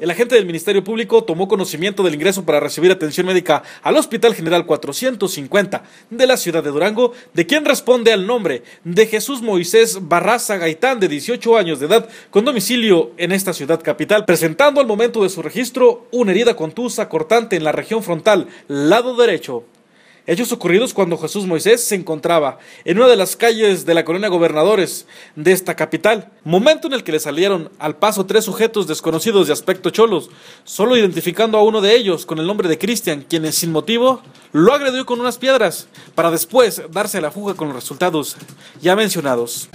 El agente del Ministerio Público tomó conocimiento del ingreso para recibir atención médica al Hospital General 450 de la ciudad de Durango, de quien responde al nombre de Jesús Moisés Barraza Gaitán, de 18 años de edad, con domicilio en esta ciudad capital, presentando al momento de su registro una herida contusa cortante en la región frontal, lado derecho. Hechos ocurridos cuando Jesús Moisés se encontraba en una de las calles de la colonia Gobernadores de esta capital, momento en el que le salieron al paso tres sujetos desconocidos de aspecto cholos, solo identificando a uno de ellos con el nombre de Cristian, quien sin motivo lo agredió con unas piedras, para después darse a la fuga con los resultados ya mencionados.